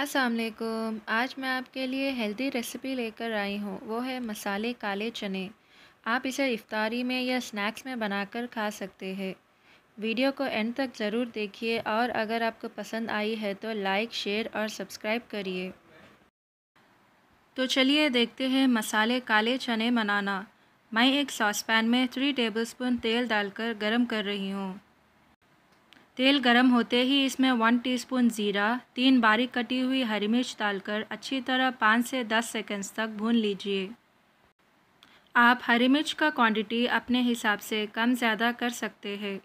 असलकुम आज मैं आपके लिए हेल्दी रेसिपी लेकर आई हूँ वो है मसाले काले चने आप इसे इफ्तारी में या स्नैक्स में बनाकर खा सकते हैं वीडियो को एंड तक ज़रूर देखिए और अगर आपको पसंद आई है तो लाइक शेयर और सब्सक्राइब करिए तो चलिए देखते हैं मसाले काले चने बनाना मैं एक सॉस पैन में थ्री स्पून तेल डालकर गर्म कर रही हूँ तेल गरम होते ही इसमें वन टीस्पून ज़ीरा तीन बारीक कटी हुई हरी मिर्च डालकर अच्छी तरह पाँच से दस सेकेंड्स तक भून लीजिए आप हरी मिर्च का क्वांटिटी अपने हिसाब से कम ज़्यादा कर सकते हैं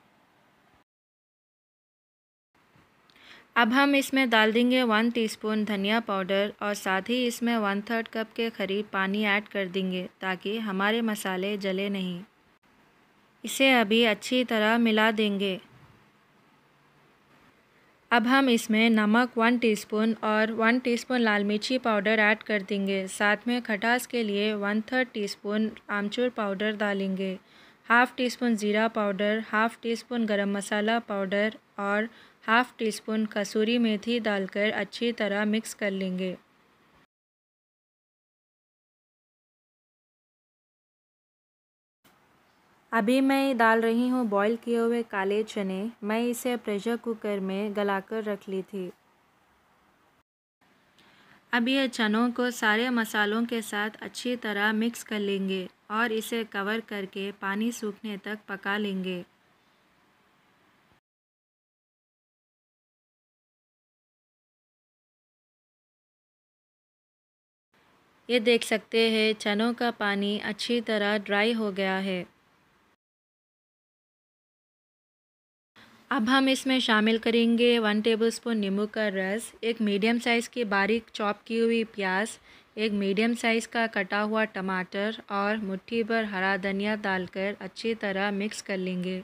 अब हम इसमें डाल देंगे वन टीस्पून धनिया पाउडर और साथ ही इसमें वन थर्ड कप के करीब पानी ऐड कर देंगे ताकि हमारे मसाले जले नहीं इसे अभी अच्छी तरह मिला देंगे अब हम इसमें नमक वन टीस्पून और वन टीस्पून लाल मिर्ची पाउडर ऐड कर देंगे साथ में खटास के लिए वन थर्ड टीस्पून आमचूर पाउडर डालेंगे हाफ़ टी स्पून ज़ीरा पाउडर हाफ़ टी स्पून गरम मसाला पाउडर और हाफ़ टी स्पून कसूरी मेथी डालकर अच्छी तरह मिक्स कर लेंगे अभी मैं डाल रही हूँ बॉईल किए हुए काले चने मैं इसे प्रेशर कुकर में गलाकर रख ली थी अब ये चनों को सारे मसालों के साथ अच्छी तरह मिक्स कर लेंगे और इसे कवर करके पानी सूखने तक पका लेंगे ये देख सकते हैं चनों का पानी अच्छी तरह ड्राई हो गया है अब हम इसमें शामिल करेंगे वन टेबलस्पून नींबू का रस एक मीडियम साइज़ की बारीक चॉप की हुई प्याज एक मीडियम साइज़ का कटा हुआ टमाटर और मुट्ठी भर हरा धनिया डालकर अच्छी तरह मिक्स कर लेंगे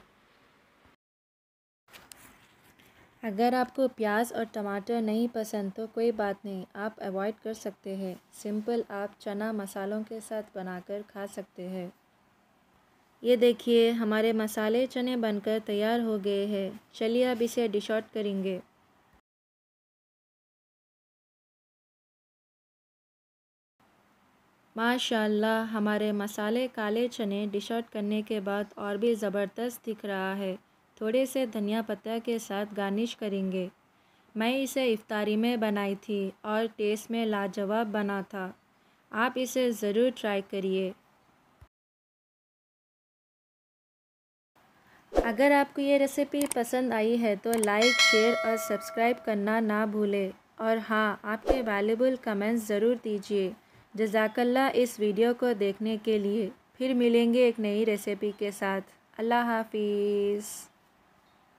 अगर आपको प्याज और टमाटर नहीं पसंद तो कोई बात नहीं आप अवॉइड कर सकते हैं सिंपल आप चना मसालों के साथ बनाकर खा सकते हैं ये देखिए हमारे मसाले चने बनकर तैयार हो गए हैं चलिए अब इसे डिश आउट करेंगे माशाल्लाह हमारे मसाले काले चने डिश आउट करने के बाद और भी ज़बरदस्त दिख रहा है थोड़े से धनिया पत्ता के साथ गार्निश करेंगे मैं इसे इफ्तारी में बनाई थी और टेस्ट में लाजवाब बना था आप इसे ज़रूर ट्राई करिए अगर आपको ये रेसिपी पसंद आई है तो लाइक शेयर और सब्सक्राइब करना ना भूलें और हाँ आपके वैल्यूबल कमेंट्स ज़रूर दीजिए जजाकल्ला इस वीडियो को देखने के लिए फिर मिलेंगे एक नई रेसिपी के साथ अल्लाह हाफिज़